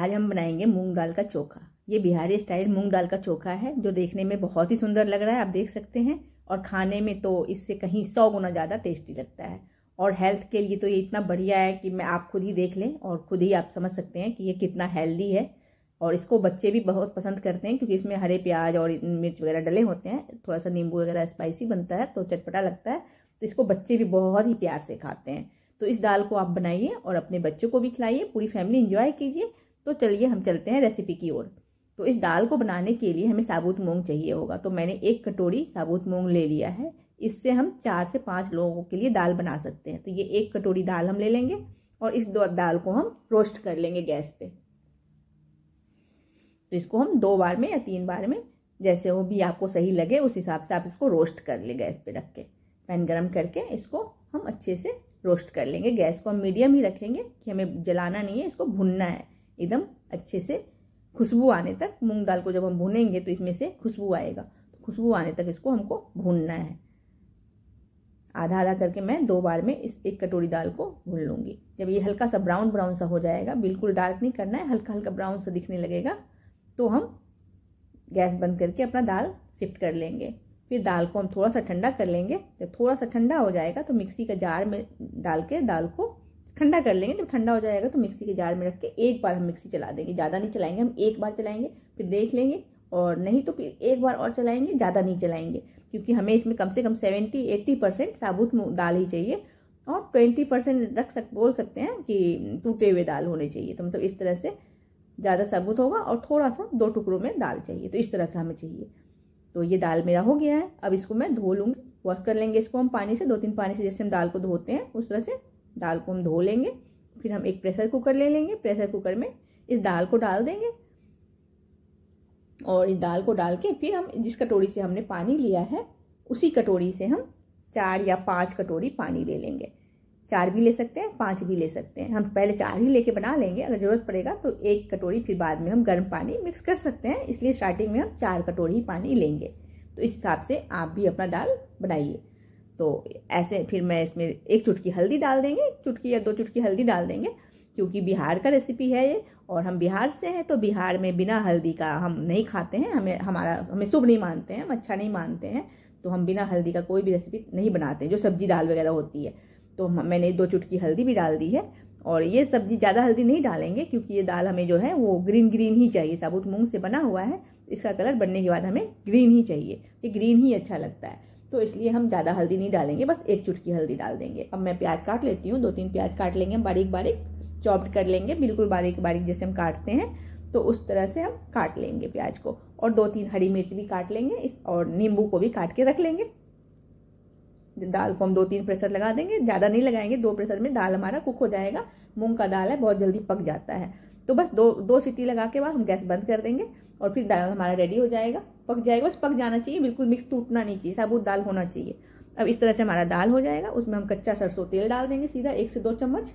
आज हम बनाएंगे मूंग दाल का चोखा ये बिहारी स्टाइल मूंग दाल का चोखा है जो देखने में बहुत ही सुंदर लग रहा है आप देख सकते हैं और खाने में तो इससे कहीं सौ गुना ज़्यादा टेस्टी लगता है और हेल्थ के लिए तो ये इतना बढ़िया है कि मैं आप खुद ही देख लें और खुद ही आप समझ सकते हैं कि ये कितना हेल्दी है और इसको बच्चे भी बहुत पसंद करते हैं क्योंकि इसमें हरे प्याज और मिर्च वगैरह डले होते हैं थोड़ा सा नींबू वगैरह स्पाइसी बनता है तो चटपटा लगता है तो इसको बच्चे भी बहुत ही प्यार से खाते हैं तो इस दाल को आप बनाइए और अपने बच्चों को भी खिलाइए पूरी फैमिली इंजॉय कीजिए तो चलिए हम चलते हैं रेसिपी की ओर तो इस दाल को बनाने के लिए हमें साबुत मूंग चाहिए होगा तो मैंने एक कटोरी साबुत मूंग ले लिया है इससे हम चार से पाँच लोगों के लिए दाल बना सकते हैं तो ये एक कटोरी दाल हम ले लेंगे और इस दाल को हम रोस्ट कर लेंगे गैस पे तो इसको हम दो बार में या तीन बार में जैसे वो भी आपको सही लगे उस हिसाब से आप इसको रोस्ट कर ले गैस पे रख के पैन गरम करके इसको हम अच्छे से रोस्ट कर लेंगे गैस को हम मीडियम ही रखेंगे कि हमें जलाना नहीं है इसको भुनना है एकदम अच्छे से खुशबू आने तक मूंग दाल को जब हम भूनेंगे तो इसमें से खुशबू आएगा तो खुशबू आने तक इसको हमको भूनना है आधा आधा करके मैं दो बार में इस एक कटोरी दाल को भून लूँगी जब ये हल्का सा ब्राउन ब्राउन सा हो जाएगा बिल्कुल डार्क नहीं करना है हल्का हल्का ब्राउन सा दिखने लगेगा तो हम गैस बंद करके अपना दाल शिफ्ट कर लेंगे फिर दाल को हम थोड़ा सा ठंडा कर लेंगे जब थोड़ा सा ठंडा हो जाएगा तो मिक्सी का जार में डाल के दाल को ठंडा कर लेंगे जब ठंडा हो जाएगा तो मिक्सी के जार में रख के एक बार हम मिक्सी चला देंगे ज़्यादा नहीं चलाएंगे हम एक बार चलाएंगे फिर देख लेंगे और नहीं तो फिर एक बार और चलाएंगे ज़्यादा नहीं चलाएंगे क्योंकि हमें इसमें कम से कम सेवेंटी एट्टी परसेंट साबुत दाल ही चाहिए और ट्वेंटी परसेंट रख सक बोल सकते हैं कि टूटे हुए दाल होने चाहिए तो मतलब इस तरह से ज़्यादा साबुत होगा और थोड़ा सा दो टुकड़ों में दाल चाहिए तो इस तरह का हमें चाहिए तो ये दाल मेरा हो गया है अब इसको मैं धो लूँगी वॉश कर लेंगे इसको हम पानी से दो तीन पानी से जैसे हम दाल को धोते हैं उस तरह से दाल को हम धो लेंगे फिर हम एक प्रेशर कुकर ले लेंगे प्रेशर कुकर में इस दाल को डाल देंगे और इस दाल को डाल के फिर हम जिस कटोरी से हमने पानी लिया है उसी कटोरी से हम चार या पाँच कटोरी पानी ले लेंगे चार भी ले सकते हैं पाँच भी ले सकते हैं हम पहले चार ही लेके बना लेंगे अगर ज़रूरत पड़ेगा तो एक कटोरी फिर बाद में हम गर्म पानी मिक्स कर सकते हैं इसलिए स्टार्टिंग में हम चार कटोरी पानी लेंगे तो इस हिसाब से आप भी अपना दाल बनाइए तो ऐसे फिर मैं इसमें एक चुटकी हल्दी डाल देंगे एक चुटकी या दो चुटकी हल्दी डाल देंगे क्योंकि बिहार का रेसिपी है ये और हम बिहार से हैं तो बिहार में बिना हल्दी का हम नहीं खाते हैं हमें हमारा हमें शुभ नहीं मानते हैं हम अच्छा नहीं मानते हैं तो हम बिना हल्दी का कोई भी रेसिपी नहीं बनाते हैं जो सब्जी दाल वगैरह होती है तो मैंने दो चुटकी हल्दी भी डाल दी है और ये सब्जी ज़्यादा हल्दी नहीं डालेंगे क्योंकि ये दाल हमें जो है वो ग्रीन ग्रीन ही चाहिए साबुत मूंग से बना हुआ है इसका कलर बनने के बाद हमें ग्रीन ही चाहिए ये ग्रीन ही अच्छा लगता है तो इसलिए हम ज़्यादा हल्दी नहीं डालेंगे बस एक चुटकी हल्दी डाल देंगे अब मैं प्याज काट लेती हूँ दो तीन प्याज काट लेंगे हम बारीक बारीक चॉप्ड कर लेंगे बिल्कुल बारीक बारीक जैसे हम काटते हैं तो उस तरह से हम काट लेंगे प्याज को और दो तीन हरी मिर्च भी काट लेंगे और नींबू को भी काट के रख लेंगे दाल को हम दो तीन प्रेशर लगा देंगे ज़्यादा नहीं लगाएंगे दो प्रेशर में दाल हमारा कुक हो जाएगा मूंग का दाल है बहुत जल्दी पक जाता है तो बस दो दो सीटी लगा के बाद हम गैस बंद कर देंगे और फिर दाल हमारा रेडी हो जाएगा पक जाएगा बस पक जाना चाहिए बिल्कुल मिक्स टूटना नहीं चाहिए साबुत दाल होना चाहिए अब इस तरह से हमारा दाल हो जाएगा उसमें हम कच्चा सरसों तेल डाल देंगे सीधा एक से दो चम्मच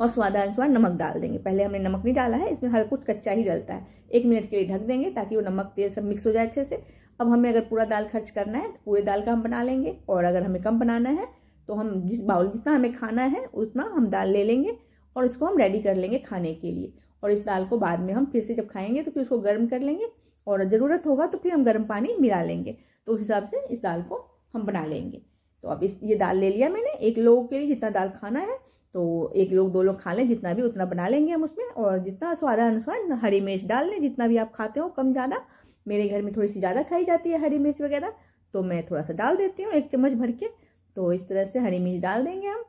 और स्वादानुसार नमक डाल देंगे पहले हमने नमक नहीं डाला है इसमें हर कुछ कच्चा ही डलता है एक मिनट के लिए ढक देंगे ताकि वो नमक तेल सब मिक्स हो जाए अच्छे से अब हमें अगर पूरा दाल खर्च करना है तो पूरे दाल का हम बना लेंगे और अगर हमें कम बनाना है तो हम जिस बाउल जितना हमें खाना है उतना हम दाल ले लेंगे और इसको हम रेडी कर लेंगे खाने के लिए और इस दाल को बाद में हम फिर से जब खाएंगे तो फिर उसको गर्म कर लेंगे और ज़रूरत होगा तो फिर हम गर्म पानी मिला लेंगे तो उस हिसाब से इस दाल को हम बना लेंगे तो अब इस ये दाल ले लिया मैंने एक लोगों के लिए जितना दाल खाना है तो एक लोग दो लोग खा लें जितना भी उतना बना लेंगे हम उसमें और जितना स्वादानुसार हरी मिर्च डाल लें जितना भी आप खाते हो कम ज़्यादा मेरे घर में थोड़ी सी ज़्यादा खाई जाती है हरी मिर्च वगैरह तो मैं थोड़ा सा डाल देती हूँ एक चम्मच भर के तो इस तरह से हरी मिर्च डाल देंगे हम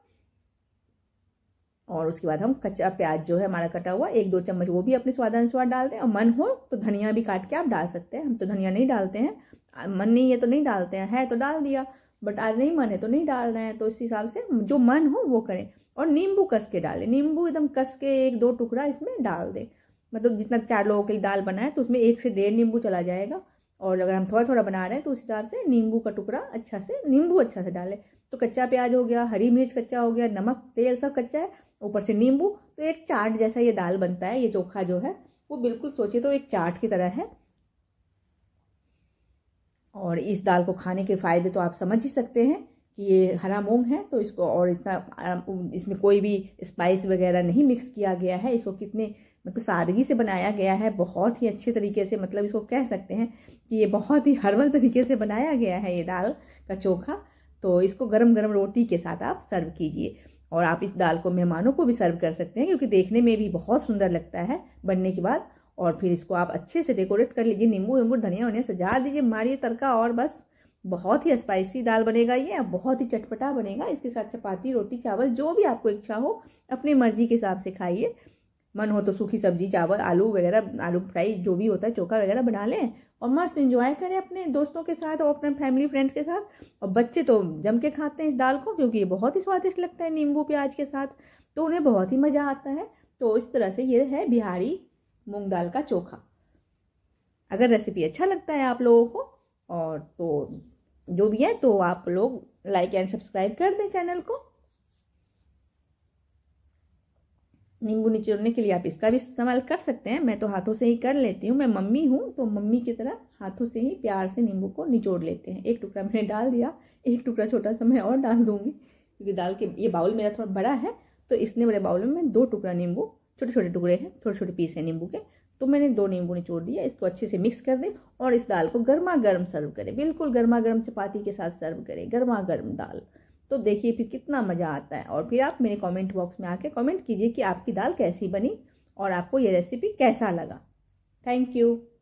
और उसके बाद हम कच्चा प्याज जो है हमारा कटा हुआ एक दो चम्मच वो भी अपने स्वादानुसार डालते हैं और मन हो तो धनिया भी काट के आप डाल सकते हैं हम तो धनिया नहीं डालते हैं मन नहीं है तो नहीं डालते हैं है तो डाल दिया बट आज नहीं मन है तो नहीं डाल रहे हैं तो इस हिसाब से जो मन हो वो करें और नींबू कस के डालें नींबू एकदम कस के एक दो टुकड़ा इसमें डाल दें मतलब जितना चार लोगों के लिए दाल बनाए तो उसमें एक से डेढ़ नींबू चला जाएगा और अगर हम थोड़ा थोड़ा बना रहे हैं तो उस हिसाब से नींबू का टुकड़ा अच्छा से नींबू अच्छा से डालें तो कच्चा प्याज हो गया हरी मिर्च कच्चा हो गया नमक तेल सब कच्चा है ऊपर से नींबू तो एक चाट जैसा ये दाल बनता है ये चोखा जो है वो बिल्कुल सोचिए तो एक चाट की तरह है और इस दाल को खाने के फायदे तो आप समझ ही सकते हैं कि ये हरा मूंग है तो इसको और इतना इसमें कोई भी स्पाइस वगैरह नहीं मिक्स किया गया है इसको कितने मतलब सादगी से बनाया गया है बहुत ही अच्छे तरीके से मतलब इसको कह सकते हैं कि ये बहुत ही हर्बल तरीके से बनाया गया है ये दाल का चोखा तो इसको गरम गरम रोटी के साथ आप सर्व कीजिए और आप इस दाल को मेहमानों को भी सर्व कर सकते हैं क्योंकि देखने में भी बहुत सुंदर लगता है बनने के बाद और फिर इसको आप अच्छे से डेकोरेट कर लीजिए नींबू वींबू धनिया उन्हें सजा दीजिए मारिए तड़का और बस बहुत ही स्पाइसी दाल बनेगा ये बहुत ही चटपटा बनेगा इसके साथ चपाती रोटी चावल जो भी आपको इच्छा हो अपनी मर्जी के हिसाब से खाइए मन हो तो सूखी सब्जी चावल आलू वगैरह आलू फ्राई जो भी होता है चोखा वगैरह बना लें और मस्त इंजॉय करें अपने दोस्तों के साथ और अपने फैमिली फ्रेंड्स के साथ और बच्चे तो जम के खाते हैं इस दाल को क्योंकि ये बहुत ही स्वादिष्ट लगता है नींबू प्याज के साथ तो उन्हें बहुत ही मज़ा आता है तो इस तरह से ये है बिहारी मूँग दाल का चोखा अगर रेसिपी अच्छा लगता है आप लोगों को और तो जो भी है तो आप लोग लाइक एंड सब्सक्राइब कर दें चैनल को नींबू निचोड़ने के लिए आप इसका भी इस्तेमाल कर सकते हैं मैं तो हाथों से ही कर लेती हूँ मैं मम्मी हूँ तो मम्मी की तरह हाथों से ही प्यार से नींबू को निचोड़ लेते हैं एक टुकड़ा मैंने डाल दिया एक टुकड़ा छोटा सा मैं और डाल दूँगी क्योंकि दाल के ये बाउल मेरा थोड़ा बड़ा है तो इसने बड़े बाउल में मैं दो टुकड़ा नींबू छोटे छोटे टुकड़े हैं छोटे छोटे पीस हैं नींबू के तो मैंने दो नींबू निचोड़ दिया इसको अच्छे से मिक्स कर दें और इस दाल को गर्मा गर्म सर्व करें बिल्कुल गर्मा गर्म चपाती के साथ सर्व करें गर्मा गर्म दाल तो देखिए फिर कितना मज़ा आता है और फिर आप मेरे कमेंट बॉक्स में आके कमेंट कीजिए कि आपकी दाल कैसी बनी और आपको ये रेसिपी कैसा लगा थैंक यू